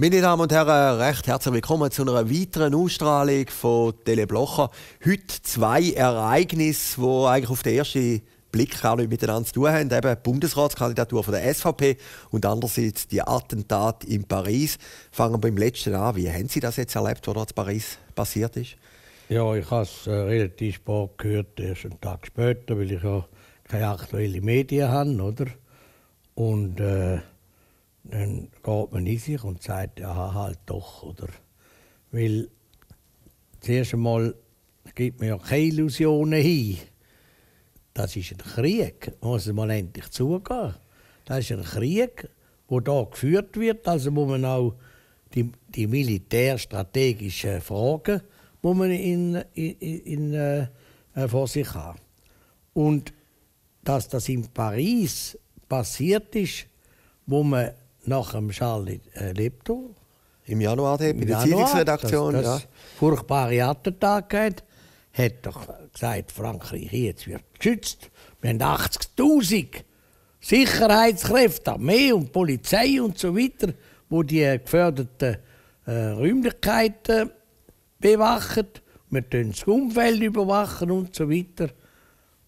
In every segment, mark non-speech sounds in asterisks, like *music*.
Meine Damen und Herren, recht herzlich willkommen zu einer weiteren Ausstrahlung von Teleblocher. Heute zwei Ereignisse, die eigentlich auf den ersten Blick auch nicht miteinander zu tun haben. Eben die Bundesratskandidatur von der SVP und andererseits die Attentate in Paris. Fangen wir beim letzten an. Wie haben Sie das jetzt erlebt, was dort in Paris passiert ist? Ja, ich habe es äh, relativ spät gehört, erst einen Tag später, weil ich ja keine aktuellen Medien habe, oder? Und... Äh dann geht man in sich und sagt, ja, halt doch. Oder? Weil zuerst einmal gibt man ja keine Illusionen hin. Das ist ein Krieg, muss man endlich zugehen. Das ist ein Krieg, der hier geführt wird. Also muss man auch die, die militärstrategischen Fragen muss man in, in, in äh, vor sich haben. Und dass das in Paris passiert ist, wo man nach dem Charlie äh, Lepto. Im Januar bei der Zeitungsredaktion. Das, das ja. furchtbare Attentat gehabt, hat doch gesagt, Frankreich jetzt wird geschützt. Wir haben 80.000 Sicherheitskräfte, Armee und Polizei und so weiter, wo die geförderten äh, Räumlichkeiten äh, bewachen. Wir überwachen das Umfeld überwachen und so weiter.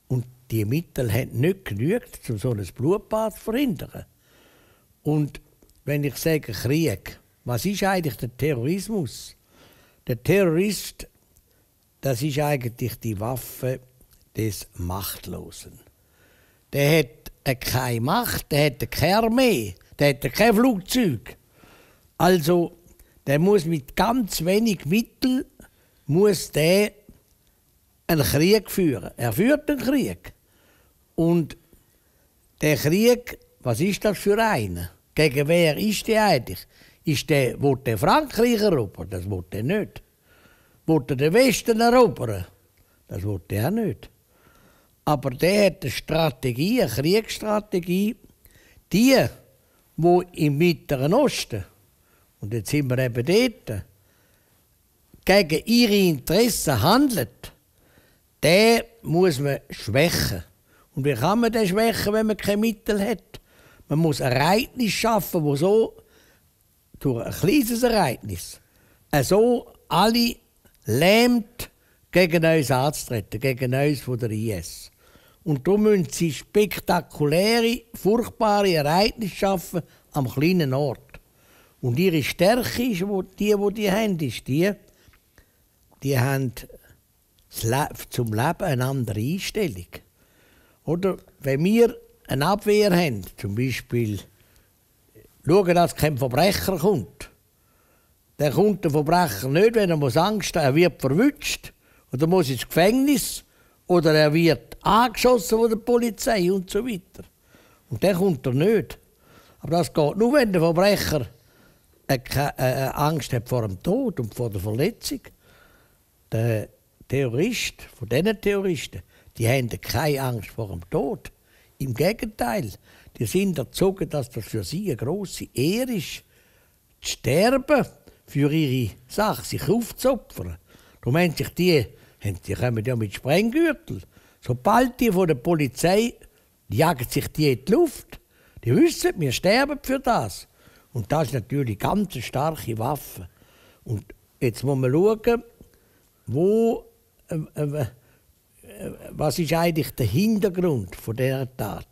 Und die Mittel haben nicht genügt, um so ein Blutbad zu verhindern. Und wenn ich sage Krieg, was ist eigentlich der Terrorismus? Der Terrorist, das ist eigentlich die Waffe des Machtlosen. Der hat keine Macht, der hat keine Armee, der hat kein Flugzeug. Also, der muss mit ganz wenig Mitteln muss der einen Krieg führen. Er führt einen Krieg. Und der Krieg, was ist das für einen? Gegen wer ist die eigentlich? Ist der, will der Frankreich erobern? Das wollte er nicht. Will der den Westen erobern? Das wollte er auch nicht. Aber der hat eine Strategie, eine Kriegsstrategie, die, wo im Mittleren Osten, und jetzt sind wir eben dort, gegen ihre Interessen handelt, der muss man schwächen. Und wie kann man den schwächen, wenn man keine Mittel hat? Man muss ein Ereignis schaffen, wo so durch ein kleines Ereignis äh, so also alle lähmt gegen uns anzutreten, gegen uns von der IS. Und da müssen sie spektakuläre, furchtbare Ereignisse schaffen am kleinen Ort. Und ihre Stärke ist, die, die die haben, ist die, die haben zum Leben eine andere Einstellung. Oder wenn wir eine Abwehr haben, zum Beispiel schauen, dass kein Verbrecher kommt, dann kommt der Verbrecher nicht, wenn er muss Angst hat, er wird verwünscht oder muss ins Gefängnis oder er wird angeschossen von der Polizei und so weiter. Und dann kommt er nicht. Aber das geht nur, wenn der Verbrecher äh, äh, Angst hat vor dem Tod und vor der Verletzung. Der Terrorist, von diesen Theoristen, die haben keine Angst vor dem Tod. Im Gegenteil, die sind erzogen, dass das für sie eine große Ehre ist, zu sterben für ihre Sache, sich aufzuopfern. Darum haben sich die, die kommen ja mit Sprenggürtel. Sobald die von der Polizei, die jagen sich die in die Luft. Die wissen, wir sterben für das. Und das ist natürlich eine ganz starke Waffe. Und jetzt muss man schauen, wo, äh, äh, was ist eigentlich der Hintergrund von der Tat?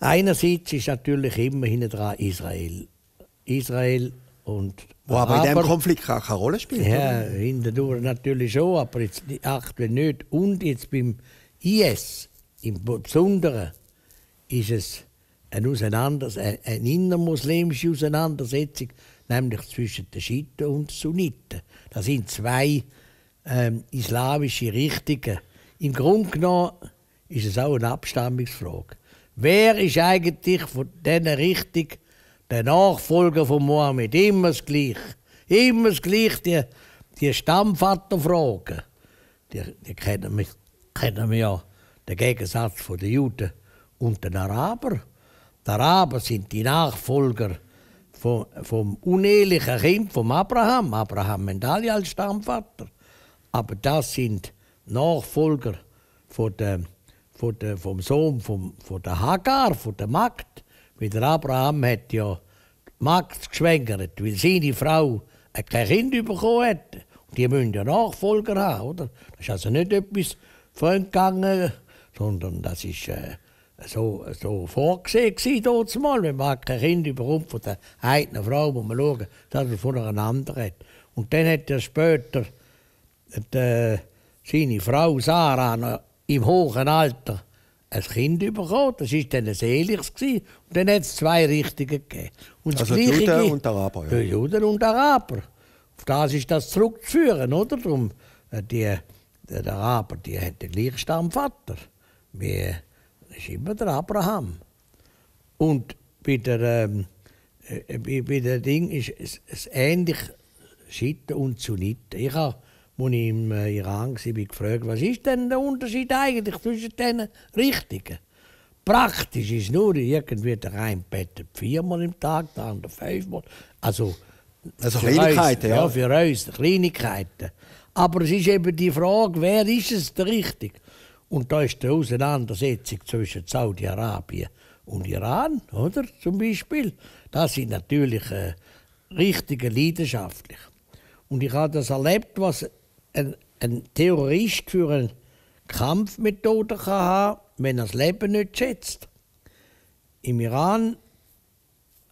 Einerseits ist natürlich immer hinter Israel. Israel und wo aber, aber in diesem Konflikt keine Rolle spielt. Ja, hindurch natürlich schon, aber jetzt aktuell nicht. Und jetzt beim IS im Besonderen ist es eine, Auseinanders eine, äh, eine innermuslimische Auseinandersetzung, nämlich zwischen den Schiiten und den Sunniten. Das sind zwei ähm, islamische Richtungen. Im Grunde genommen ist es auch eine Abstammungsfrage. Wer ist eigentlich von dieser Richtung der Nachfolger von Mohammed? Immer das Gleiche. Immer das Gleiche, die, die Stammvaterfragen. Die, die kennen, wir, kennen wir ja den Gegensatz von den Juden und den Arabern. Die Araber sind die Nachfolger vom, vom unehelichen Kind von Abraham. Abraham Mendali als Stammvater. Aber das sind Nachfolger von der, von der, vom Sohn von, von der Hagar, von der Magd. Weil der Abraham hat ja die Magd geschwängert, weil seine Frau kein Kind bekommen hat. Und die müssen ja Nachfolger haben, oder? Das ist also nicht etwas von gegangen, sondern das ist... Äh, so, so vorgesehen damals, wenn man kein Kind bekommt von der eigenen Frau, muss man schauen, dass man von einer hat. Und dann hat er später äh, seine Frau Sarah noch im hohen Alter ein Kind bekommen. Das war dann ein Elichs. Und dann hat es zwei Richtungen gegeben. Und also die Juden und Araber. Ja. Die Juden und Araber. Auf das ist das zurückzuführen, oder? Darum, äh, die, der Araber die hat den gleichen Stammvater. Wie ist immer der Abraham. Und bei der, ähm, äh, bei, bei der Ding ist es ähnlich Schiiten und Sunniten. Ich habe als ich im äh, Iran war, gefragt, was ist denn der Unterschied eigentlich zwischen den Richtigen? Praktisch ist nur, irgendwie der eine bettet viermal im Tag, der andere fünfmal. Also, also Kleinigkeiten, uns, ja. ja. Für uns, Kleinigkeiten. Aber es ist eben die Frage, wer ist es der Richtige? Und da ist die Auseinandersetzung zwischen Saudi-Arabien und Iran, oder? Zum Beispiel. Das sind natürlich äh, richtige leidenschaftlich. Und ich habe das erlebt, was ein, ein Terrorist für eine Kampfmethode kann haben wenn er das Leben nicht schätzt. Im Iran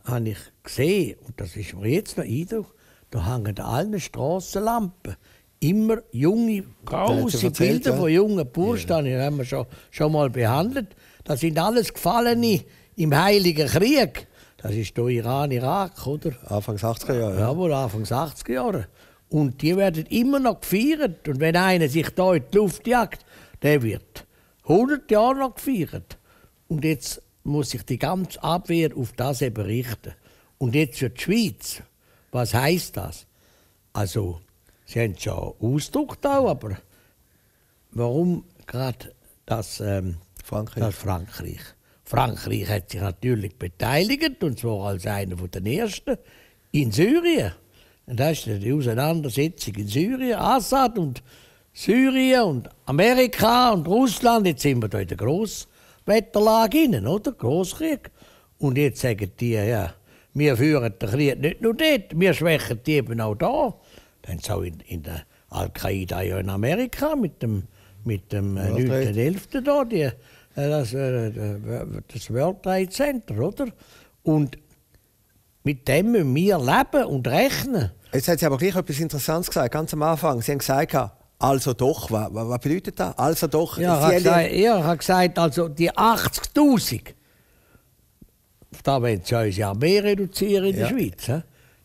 habe ich gesehen, und das ist mir jetzt noch Eindruck, da hängen an allen Strassenlampen immer junge, große Bilder ja. von jungen Burschen, ja. haben wir schon, schon mal behandelt. Das sind alles Gefallene im Heiligen Krieg. Das ist der Iran-Irak, oder? Anfangs 80er Jahre. Ja, wohl Anfangs 80er Jahre. Und die werden immer noch gefeiert. Und wenn einer sich da in die Luft jagt, der wird 100 Jahre noch gefeiert. Und jetzt muss sich die ganze Abwehr auf das eben richten. Und jetzt für die Schweiz, was heißt das? Also, sie haben es schon ausgedrückt auch, aber warum gerade das, ähm, Frankreich. das Frankreich? Frankreich hat sich natürlich beteiligt, und zwar als einer der ersten in Syrien. Und das ist die Auseinandersetzung in Syrien, Assad und Syrien und Amerika und Russland. Jetzt sind wir da in der Grosswetterlage innen, oder? Grosskrieg. Und jetzt sagen die, ja, wir führen den Krieg nicht nur dort, wir schwächen die eben auch da. Dann so in, in der Al-Qaida ja in Amerika mit dem, mit dem 9.11. Äh, da, die, äh, das, äh, das World Trade Center, oder? Und mit dem müssen wir leben und rechnen. Jetzt hat Sie aber gleich etwas Interessantes gesagt, ganz am Anfang. Sie haben gesagt, also doch, was, was bedeutet das? Also doch. Ja, Sie gesagt, er hat gesagt, also die 80.000, da wollen Sie uns ja mehr reduzieren in ja. der Schweiz,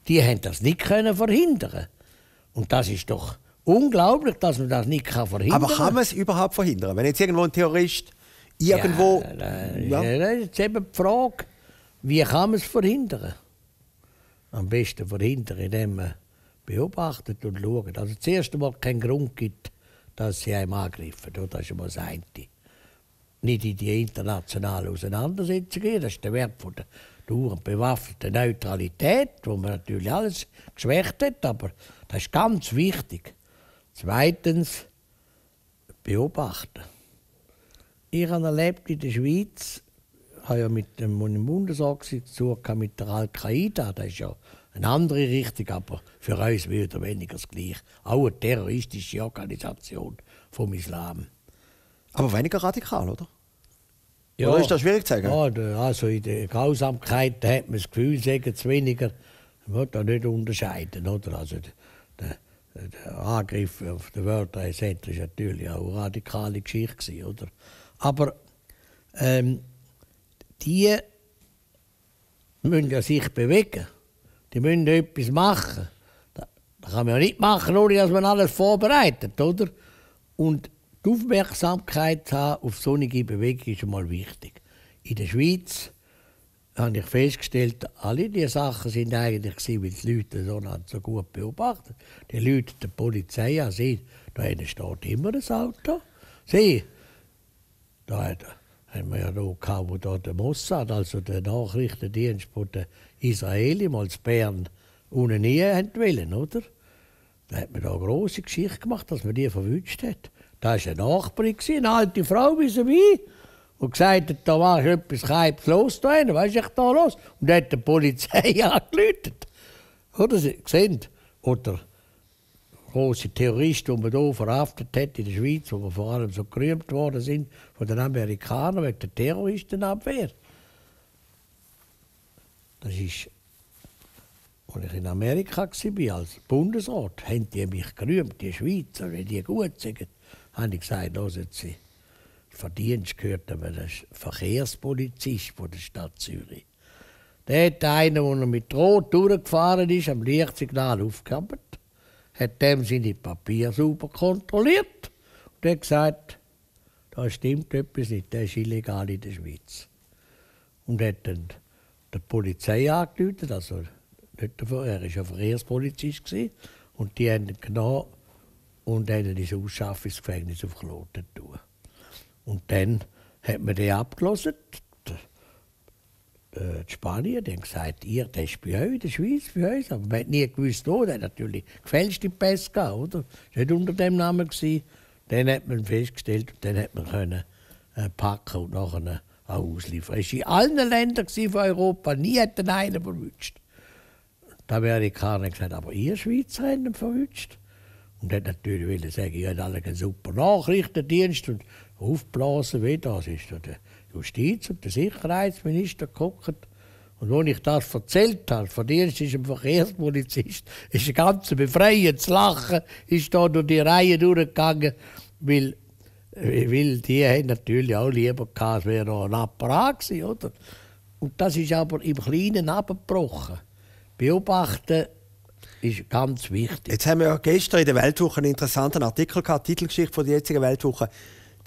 die haben das nicht können verhindern Und das ist doch unglaublich, dass man das nicht kann verhindern kann. Aber kann man es überhaupt verhindern? Wenn jetzt irgendwo ein Terrorist irgendwo... Ja, das ist eben die Frage, wie kann man es verhindern? am besten verhindern, indem man äh, beobachtet und schaut. Also zuerst einmal keinen Grund gibt, dass sie einem angreifen. Das ist einmal das eine. Nicht in die internationale Auseinandersetzung gehen, das ist der Wert von der dauernd bewaffneten Neutralität, wo man natürlich alles geschwächt hat, aber das ist ganz wichtig. Zweitens, beobachten. Ich habe erlebt in der Schweiz, habe ja mit dem im Bundesrat zu mit der Al-Qaida. Das ist ja eine andere Richtung, aber für uns mehr oder weniger das Gleiche. Auch eine terroristische Organisation vom Islam. Aber weniger radikal, oder? Ja, oder ist das schwierig zu sagen? Ja, also in der Grausamkeit hat man das Gefühl, sagen es weniger. Man muss da nicht unterscheiden, oder? Also, der, der Angriff auf den World Trade Center war natürlich auch eine radikale Geschichte, oder? Aber ähm, die müssen ja sich bewegen. Die müssen etwas machen. Das kann man ja nicht machen, ohne dass man alles vorbereitet, oder? Und die Aufmerksamkeit auf sonnige Bewegung ist mal wichtig. In der Schweiz habe ich festgestellt, alle diese Sachen sind eigentlich weil die Leute so, so gut beobachtet Die Leute der Polizei an, sehen, da steht immer ein Auto. Sie, da hat er haben wir ja noch gehabt, wo da der Mossad, also der Nachrichtendienst von den Israelis, mal zu Bern unten nie wollen, oder? Da hat man da eine grosse Geschichte gemacht, dass man die verwünscht hat. Da war eine Nachbarin, eine alte Frau wie bis wie und gesagt hat, da war etwas Keibs los da hinten, was ist da los? Und dann hat die Polizei *laughs* angeläutet. Oder, Sie sehen, oder große Terroristen, die man hier verhaftet hat in der Schweiz, die vor allem so gerühmt worden sind von den Amerikanern wegen der Terroristenabwehr. Das ist, als ich in Amerika war, als Bundesrat, haben die mich gerühmt, die Schweizer, wenn die gut sind. habe ich gesagt, hören Sie, Verdienst gehört aber der Verkehrspolizist von der Stadt Zürich. Der hat einen, der mit Rot durchgefahren ist, am Lichtsignal aufgehabt hat dem seine Papiere sauber kontrolliert und hat gesagt, da stimmt etwas nicht, der ist illegal in der Schweiz. Und hat dann der Polizei angedeutet, also nicht davon, er war ja Verkehrspolizist, und die haben ihn genommen und haben ihn ins Ausschaffungsgefängnis auf Kloten tun. Und dann hat man den abgelassen, äh, Spanier, Spanien, haben gesagt, ihr, der ist bei euch in der Schweiz, bei uns. Aber man hat nie gewusst, wo, der hat natürlich gefälschte Pässe gehabt, oder? Das war nicht unter dem Namen. Gewesen. Dann hat man festgestellt und dann hat man können, äh, packen und nachher äh, auch ausliefern. Es war in allen Ländern von Europa, nie hat den einen verwünscht. Die Amerikaner haben gesagt, aber ihr Schweizer habt ihn verwünscht. Und hat natürlich wollte sagen, ihr habt alle einen super Nachrichtendienst und aufblasen wie das ist. Oder? Justiz und der Sicherheitsminister geguckt. Und als ich das erzählt habe, von dir ist ein Verkehrspolizist, ist ein ganz befreiendes Lachen, ist da durch die Reihe durchgegangen, weil, äh, weil die haben natürlich auch lieber gehabt, es wäre noch ein Apparat gewesen, oder? Und das ist aber im Kleinen abgebrochen. Beobachten ist ganz wichtig. Jetzt haben wir ja gestern in der Weltwoche einen interessanten Artikel gehabt, Titelgeschichte von der jetzigen Weltwoche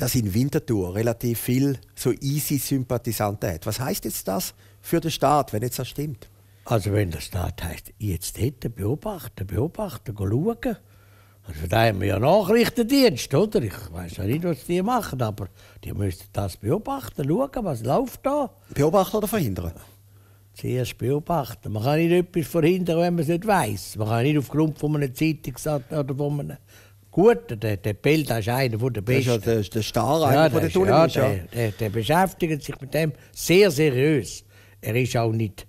dass in Winterthur relativ viel so Easy-Sympathisanten hat. Was heißt jetzt das für den Staat, wenn jetzt das stimmt? Also wenn der Staat heißt, jetzt hätte beobachten, beobachten, schauen. Also da haben wir ja Nachrichtendienst, oder? Ich weiß ja nicht, was die machen, aber die müssen das beobachten, schauen, was läuft da. Beobachten oder verhindern? Zuerst beobachten. Man kann nicht etwas verhindern, wenn man es nicht weiß. Man kann nicht aufgrund von einer Zeitung oder von einem gut, der, der Bild ist einer der Besten. Das ist ja der, der Star ja, der von der Tunnel. Ja, der, der, der, beschäftigt sich mit dem sehr seriös. Er ist auch nicht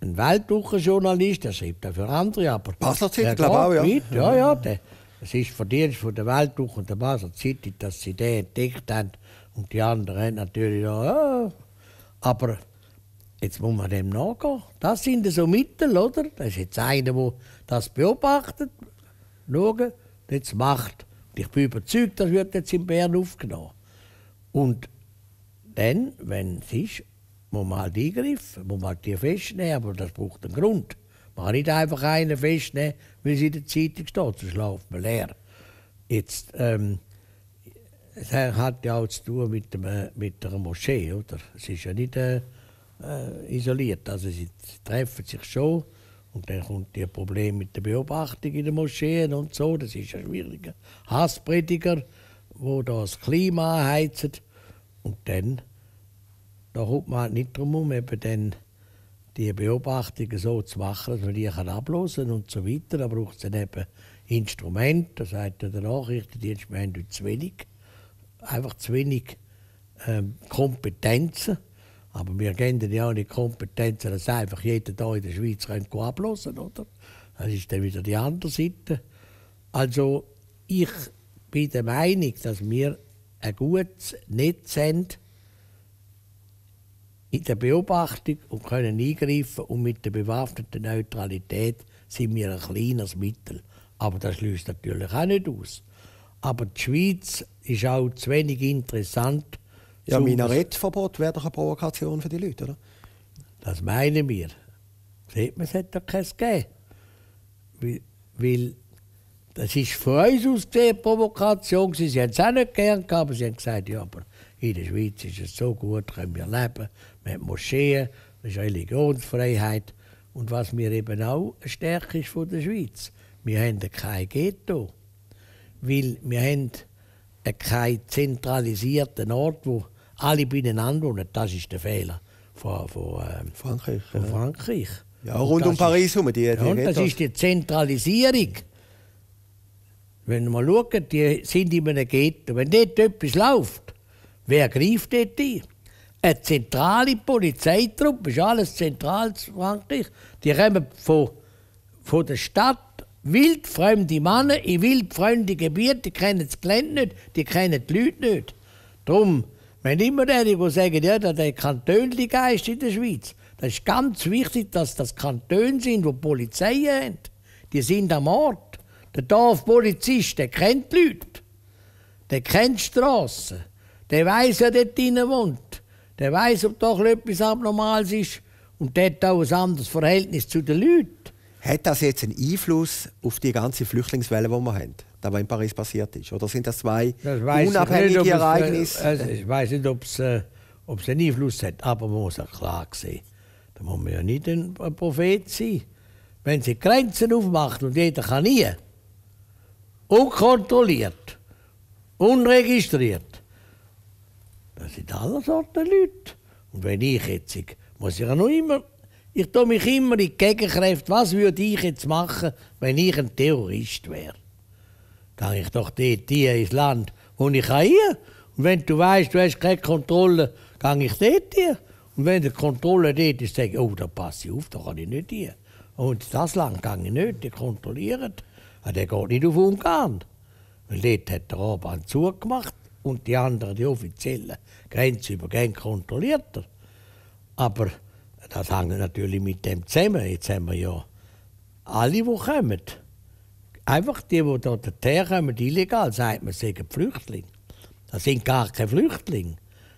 ein weltwoche er schreibt auch für andere, aber... Basler Zeitung, glaube ich auch, ja. Mit. Ja, ja, der, ist Verdienst von der Weltwoche und der Basler Zeitung, dass sie den entdeckt haben. Und die anderen haben natürlich auch... Ja, aber jetzt muss man dem nachgehen. Das sind so Mittel, oder? Das ist jetzt einer, der das beobachtet, Schauen jetzt macht. Und ich bin überzeugt, das wird jetzt in Bern aufgenommen. Und dann, wenn es ist, muss man halt eingreifen, muss man halt die festnehmen, aber das braucht einen Grund. Man kann nicht einfach einen festnehmen, weil sie in der Zeitung steht, sonst läuft man leer. Jetzt, ähm, es hat ja auch zu tun mit, dem, äh, mit der Moschee, oder? Es ist ja nicht äh, äh isoliert, also sie treffen sich schon und dann kommt ihr Problem mit der Beobachtung in den Moscheen und so. Das ist ein schwieriger Hassprediger, wo das Klima anheizen. Und dann, da kommt man halt nicht drum herum, eben dann die Beobachtungen so zu machen, dass man die kann ablösen und so weiter. Da braucht es dann eben Instrumente. Da sagt der Nachrichtendienst, wir haben zu wenig, einfach zu wenig ähm, Kompetenzen aber wir geben ja die Kompetenzen, dass einfach jeder hier in der Schweiz ablösen kann, oder? Das ist dann wieder die andere Seite. Also ich bin der Meinung, dass wir ein gutes Netz haben in der Beobachtung und können eingreifen. Und mit der bewaffneten Neutralität sind wir ein kleines Mittel. Aber das schließt natürlich auch nicht aus. Aber die Schweiz ist auch zu wenig interessant, ja, so Minarettverbot wäre doch eine Provokation für die Leute, oder? Das meinen wir. Sieht man, es hat doch keins gegeben. Weil, weil das ist von uns aus gesehen Provokation. Sie haben es auch nicht gern gehabt, aber sie haben gesagt, ja, aber in der Schweiz ist es so gut, können wir leben. Wir haben Moscheen, das ist Religionsfreiheit. Und was mir eben auch eine Stärke ist von der Schweiz, wir haben kein Ghetto. Weil wir haben keinen zentralisierten Ort, wo alle beieinander wohnen. Das ist der Fehler von, von ähm, Frankreich. Von Frankreich. Ja, und rund um Paris herum. Die, die ja, und das, das ist die Zentralisierung. Wenn man schaut, die sind in einem Ghetto. Wenn dort etwas läuft, wer greift dort ein? Eine zentrale Polizeitruppe, ist alles zentral in Frankreich. Die kommen von, von der Stadt Wildfremd die Männer, in wildfremd die Gebiete, die kennen das Gelände nicht, die kennen die Leute nicht. Darum, wenn immer der, die sagen, ja, der kantönliche Geist in der Schweiz, dann ist ganz wichtig, dass das Kanton sind, wo Polizei haben. Die sind am Ort. Der Dorfpolizist, der kennt die Leute. Der kennt die Strassen. Der weiß, wer dort drinnen wohnt. Der weiß, ob doch etwas Abnormales ist. Und der hat auch ein anderes Verhältnis zu den Leuten. Hat das jetzt einen Einfluss auf die ganze Flüchtlingswelle, die wir haben, die in Paris passiert ist? Oder sind das zwei das unabhängige nicht, äh, Ereignisse? Es, also ich weiß nicht, ob es äh, ob's einen Einfluss hat, aber man muss ja klar sehen. Da muss man ja nicht ein Prophet sein. Wenn sie Grenzen aufmacht und jeder kann nie, unkontrolliert, unregistriert, dann sind alle Sorten Leute. Und wenn ich jetzt, muss ich ja noch immer ich tue mich immer in die Gegenkräfte. Was würde ich jetzt machen, wenn ich ein Terrorist wäre? Gehe ich doch dort hier ins Land, wo ich hin Und wenn du weißt, du hast keine Kontrolle, gehe ich dort hier. Und wenn die Kontrolle dort ist, sage ich, oh, da passe ich auf, da kann ich nicht hier. Und das Land gehe ich nicht, die kontrollieren. Aber ah, der geht nicht auf Ungarn. Weil dort hat der Orban zugemacht und die anderen, die offiziellen Grenzübergänge, kontrolliert er. Aber das hängt natürlich mit dem zusammen. Jetzt haben wir ja alle, die kommen. Einfach die, die hierher kommen, illegal, sagt man, sind Flüchtlinge. Das sind gar keine Flüchtlinge.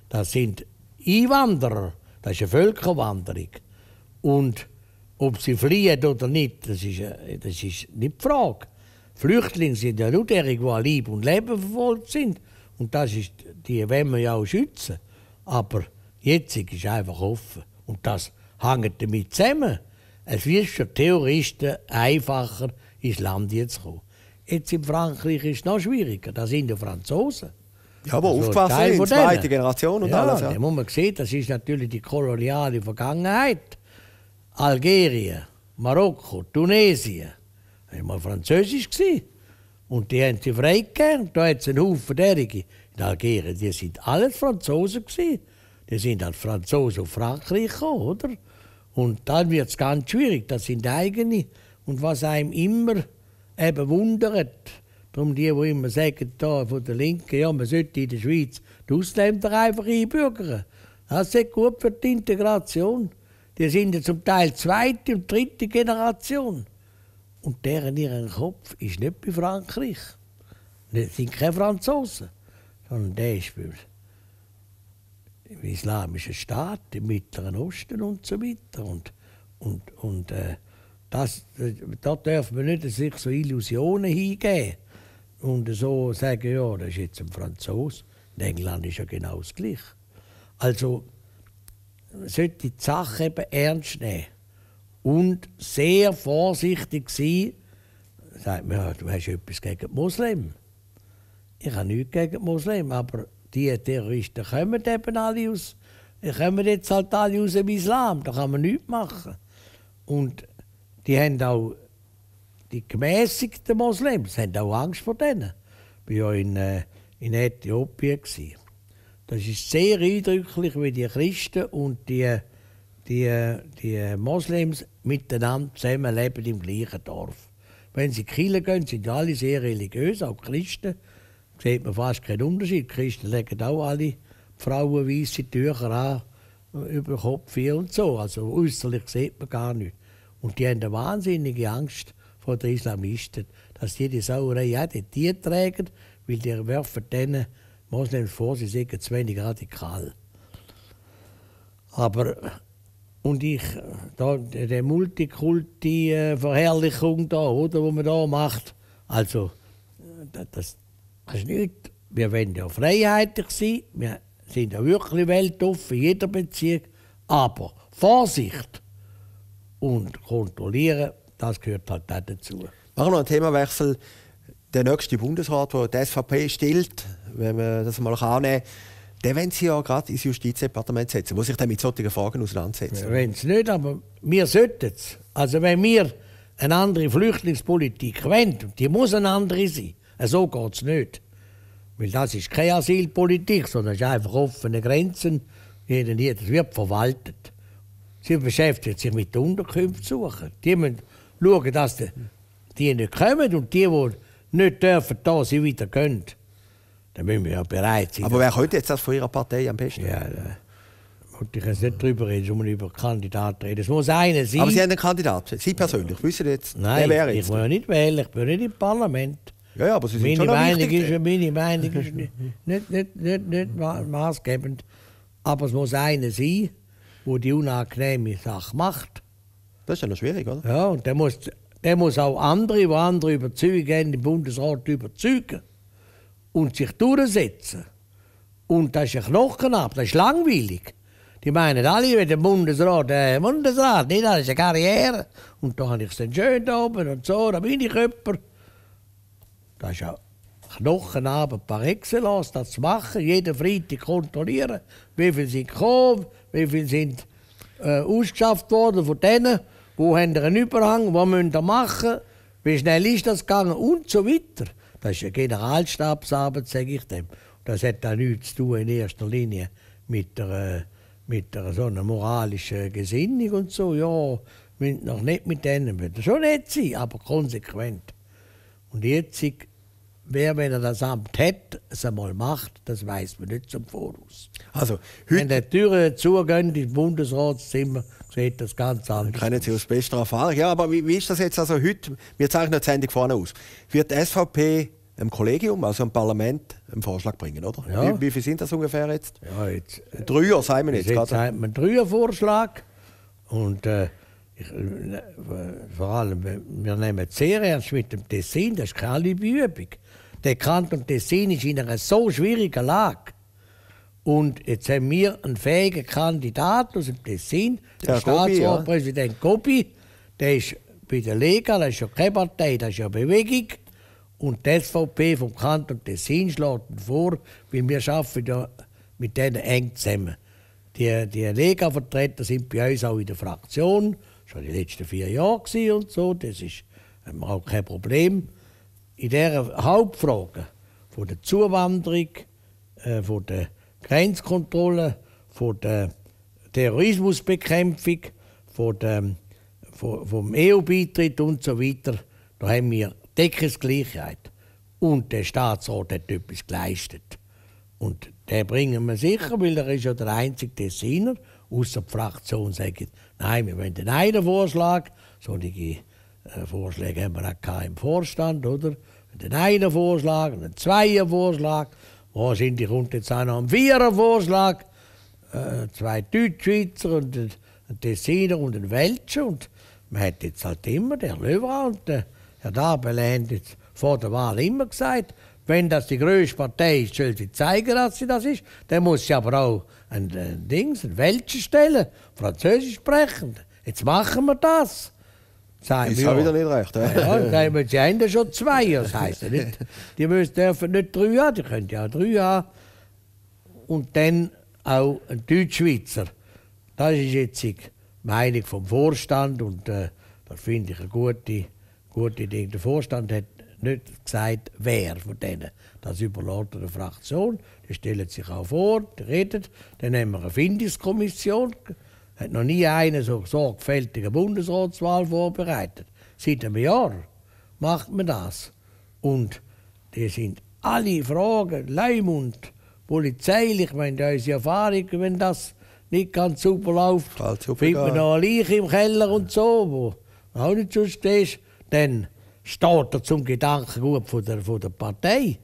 Das sind Einwanderer. Das ist eine Völkerwanderung. Und ob sie fliehen oder nicht, das ist, äh, das ist nicht die Frage. Flüchtlinge sind ja nur diejenigen, die an Leib und Leben verfolgt sind. Und das ist, die wollen wir ja auch schützen. Aber jetzt ist einfach offen. Und das hängt damit zusammen. Es wird für Terroristen einfacher, ins Land jetzt zu kommen. Jetzt in Frankreich ist es noch schwieriger, das sind die Franzosen. Ja, aber also aufgewachsen sind, zweite Generation und ja, alles. Ja, muss man sehen, das ist natürlich die koloniale Vergangenheit. Algerien, Marokko, Tunesien, das war mal französisch. Und die haben sie freigegeben. Da hat es einen Haufen derige. In Algerien, die sind alles Franzosen. Gewesen. Die sind als Franzosen aus Frankreich gekommen, oder? Und dann wird es ganz schwierig. Das sind eigene. Und was einem immer eben wundert, darum die, die immer sagen, da von der Linken, ja, man sollte in der Schweiz die Ausländer einfach einbürgern. Das ist gut für die Integration. Die sind ja zum Teil zweite und dritte Generation. Und deren ihren Kopf ist nicht bei Frankreich. Das sind keine Franzosen, sondern der ist bei im islamischen Staat, im Mittleren Osten und so weiter. Und, und, und äh, das, da darf man nicht sich so Illusionen hingeben und so sagen, ja, das ist jetzt ein Franzose. In England ist ja genau das Gleiche. Also man sollte die Sache eben ernst nehmen und sehr vorsichtig sein. Sagt man, ja, du hast etwas gegen die Muslime. Ich habe nichts gegen die Muslime, aber die Terroristen kommen eben alle aus, kommen jetzt halt alle aus dem Islam, da kann man nichts machen. Und die haben auch, die gemäßigten Moslems haben auch Angst vor denen. Ich war ja in, äh, in Äthiopien. Gewesen. Das ist sehr eindrücklich, wie die Christen und die, die, die Moslems miteinander zusammenleben im gleichen Dorf. Wenn sie killen gehen, sind alle sehr religiös, auch Christen sieht man fast keinen Unterschied. Die Christen legen auch alle Frauen weiße Tücher an, äh, über Kopf und so. Also äußerlich sieht man gar nichts. Und die haben eine wahnsinnige Angst vor den Islamisten, dass die die Sauerei auch die tragen, weil die werfen denen Moslems vor, sie sind zu wenig radikal. Aber und ich, da, die Multikulti-Verherrlichung äh, da, oder, die man da macht, also äh, das, das ist nicht, Wir wollen ja freiheitlich sein. Wir sind ja wirklich weltoffen, in jeder Beziehung. Aber Vorsicht und kontrollieren, das gehört halt auch dazu. Machen wir noch einen Themawechsel. Der nächste Bundesrat, der die SVP stellt, wenn man das mal annehmen kann, den wollen Sie ja gerade ins Justizdepartement setzen. Muss sich dann mit solchen Fragen auseinandersetzen? Wenn es nicht, aber wir sollten es. Also wenn wir eine andere Flüchtlingspolitik wollen, die muss eine andere sein, äh, so geht es nicht. Weil das ist keine Asylpolitik, sondern es ist einfach offene Grenzen. Jeder, jeder wird verwaltet. Sie beschäftigt sich mit Unterkünften suchen. Die müssen schauen, dass die, die nicht kommen und die, die nicht dürfen, da sie wieder können. Da müssen wir ja bereit sein. Aber wer könnte jetzt das von Ihrer Partei am besten? Ja, da wollte ich jetzt nicht drüber reden, sondern über Kandidaten reden. Es muss einer sein. Aber Sie haben einen Kandidaten, Sie persönlich, wissen jetzt, Nein, wer wäre jetzt? ich will ja nicht wählen, ich bin nicht im Parlament. Ja, ja, aber sie sind meine schon Meinung Ist, meine Meinung ist nicht, nicht, nicht, nicht maßgebend, aber es muss einer sein, der die unangenehme Sache macht. Das ist ja noch schwierig, oder? Ja, und der muss, der muss auch andere, die andere Überzeugungen haben, im Bundesrat überzeugen und sich durchsetzen. Und das ist ein Knochenab, das ist langweilig. Die meinen alle, wenn der Bundesrat, der äh, Bundesrat, nicht, das ist eine Karriere. Und da habe ich es dann schön da oben und so, da bin ich jemand. Das ist ja Knochenabend par excellence, das zu machen. Jeden Freitag kontrollieren, wie viele sind gekommen, wie viele sind äh, ausgeschafft worden von denen, wo haben sie einen Überhang, was müssen sie machen, wie schnell ist das gegangen und so weiter. Das ist eine Generalstabsarbeit, sage ich dem. Das hat auch nichts zu tun in erster Linie mit der, äh, mit der so einer moralischen Gesinnung und so. Ja, wir noch nicht mit denen, wir schon nicht sein, aber konsequent. Und jetzt, wer, wenn er das Amt hat, es einmal macht, das weiß man nicht zum Voraus. Also, wenn der Türe zugeht ins Bundesratszimmer, sieht das ganz anders aus. Kennen Sie aus bester Erfahrung. Ja, aber wie, wie ist das jetzt also heute? Wir zeichnen die Sendung vorne aus. Wird die SVP im Kollegium, also im Parlament, einen Vorschlag bringen, oder? Ja. Wie, wie viele sind das ungefähr jetzt? Ja, jetzt. Äh, Drei, sagen wir jetzt. Jetzt haben wir einen Dreier-Vorschlag. Und äh, ich, äh, ne, vor allem, wir nehmen es sehr ernst mit dem Tessin, das ist keine liebe Übung. Der Kanton Tessin ist in einer so schwierigen Lage. Und jetzt haben wir einen fähigen Kandidaten aus dem Tessin, der Staatsratspräsident Gobi, ja. Gobi, der ist bei der Lega, das ist ja keine Partei, das ist ja Bewegung. Und die SVP vom Kanton Tessin schlägt ihn vor, weil wir arbeiten ja mit denen eng zusammen. Die, die Lega-Vertreter sind bei uns auch in der Fraktion schon die letzten vier Jahre und so, das ist ähm, auch kein Problem. In dieser Hauptfrage von der Zuwanderung, äh, von der Grenzkontrolle, von der Terrorismusbekämpfung, von dem, von, vom EU-Beitritt und so weiter, da haben wir Deckungsgleichheit. Und der Staatsrat hat etwas geleistet. Und den bringen wir sicher, weil er ist ja der einzige Tessiner, außer die Fraktion sagt, Nein, wir wollen einen Vorschlag, solche äh, Vorschläge haben wir auch im Vorstand, oder? Den einen Vorschlag, einen zweiten Vorschlag, Wo sind die kommt jetzt auch noch ein vierer Vorschlag, äh, zwei Deutschschweizer und ein Tessiner und ein Welcher. Und man hat jetzt halt immer, der Löwer und der äh, Herr Dabel haben jetzt vor der Wahl immer gesagt, wenn das die größte Partei ist, soll sie zeigen, dass sie das ist. Dann muss sie aber auch ein, ein Dings, ein Welche stellen, französisch sprechend. Jetzt machen wir das. Sagen ist ja wieder nicht recht. Ja, ja sagen wir, sie haben ja schon zwei, das heisst ja nicht. Die müssen, dürfen nicht drei haben, die können ja auch drei haben. Und dann auch ein Deutschschweizer. Das ist jetzt die Meinung vom Vorstand und äh, das finde ich eine gute, gute Ding. Der Vorstand hat nicht gesagt, wer von denen. Das überlässt eine Fraktion. Die stellen sich auch vor, die reden. Dann haben wir eine Findungskommission. Hat noch nie eine so sorgfältige Bundesratswahl vorbereitet. Seit einem Jahr macht man das. Und die sind alle Fragen, Leimund, polizeilich, meine, wenn unsere Erfahrung, wenn das nicht ganz super läuft, findet man noch eine Leiche im Keller und so, wo auch nicht sonst ist, dann steht er zum Gedankengut von der, von der Partei.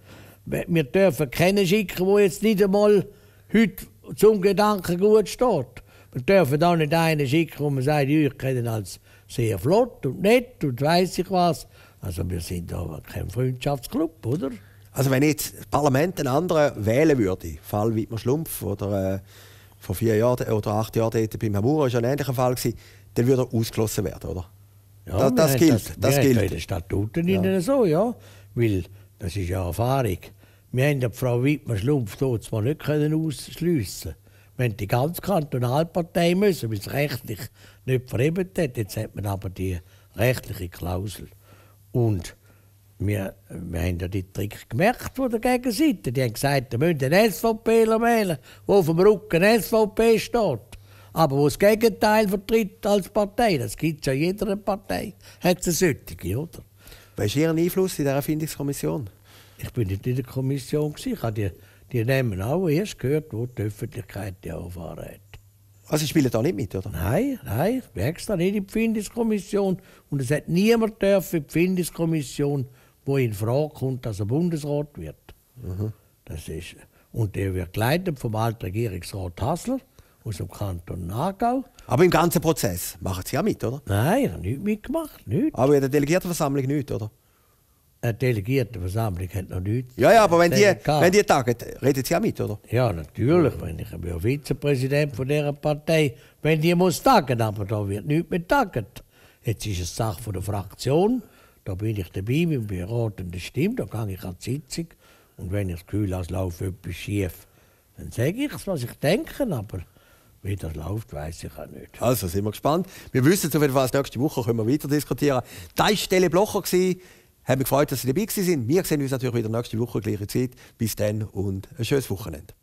Wir dürfen keinen schicken, der jetzt nicht einmal heute zum Gedankengut steht. Wir dürfen auch nicht einen schicken, wo man sagt, ich kenne ihn als sehr flott und nett und weiß ich was. Also wir sind aber kein Freundschaftsclub, oder? Also wenn jetzt das Parlament einen anderen wählen würde, Fall Wittmer Schlumpf oder äh, vor vier Jahren oder acht Jahren dort beim Hamura, war ein ähnlicher Fall, dann würde er ausgeschlossen werden, oder? Ja, das, das gilt. Das, das wir gilt. Haben die Statuten ja. innen so, ja. Weil das ist ja Erfahrung. Wir haben die Frau wittmann Schlumpf dort zwar nicht können ausschliessen. Wir haben die ganze Kantonalpartei müssen, weil es rechtlich nicht verhebt hat. Jetzt hat man aber die rechtliche Klausel. Und wir, wir haben ja den Trick gemerkt von der Gegenseite. Die haben gesagt, wir müssen einen SVPler wählen, der auf dem Rücken SVP steht. Aber wo das Gegenteil vertritt als Partei, das gibt es ja jeder Partei, hat es solche, oder? Was ist Ihr Einfluss in dieser Findungskommission? Ich bin nicht in der Kommission. Ich habe die, die Namen auch erst gehört, wo die Öffentlichkeit die erfahren hat. Also, Sie spielen da nicht mit, oder? Nein, nein, ich bin extra nicht in die Findungskommission. Und es hat niemand dürfen in die Findungskommission, wo in Frage kommt, dass er Bundesrat wird. Mhm. Das ist, und der wird geleitet vom alten Regierungsrat Hassler aus dem Kanton Nagau. Aber im ganzen Prozess machen Sie ja mit, oder? Nein, ich habe nichts mitgemacht. Nichts. Aber in der Delegiertenversammlung nicht, oder? Eine Delegiertenversammlung hat noch nichts. Ja, ja, aber wenn die, wenn die tagen, reden Sie ja mit, oder? Ja, natürlich. Wenn ich bin ja Vizepräsident von dieser Partei. Wenn die muss tagen, aber da wird nichts mehr tagen. Jetzt ist es Sache von der Fraktion. Da bin ich dabei mit dem beratenden Stimme. Da gehe ich an die Sitzung. Und wenn ich das Gefühl habe, es läuft etwas schief, dann sage ich es, was ich denke. Aber wie das läuft, weiß ich auch nicht. Also sind wir gespannt. Wir wissen auf jeden Fall, nächste Woche können wir weiter diskutieren. Das war Stelle Blocher. Hat mich gefreut, dass Sie dabei waren. Wir sehen uns natürlich wieder nächste Woche, gleiche Zeit. Bis dann und ein schönes Wochenende.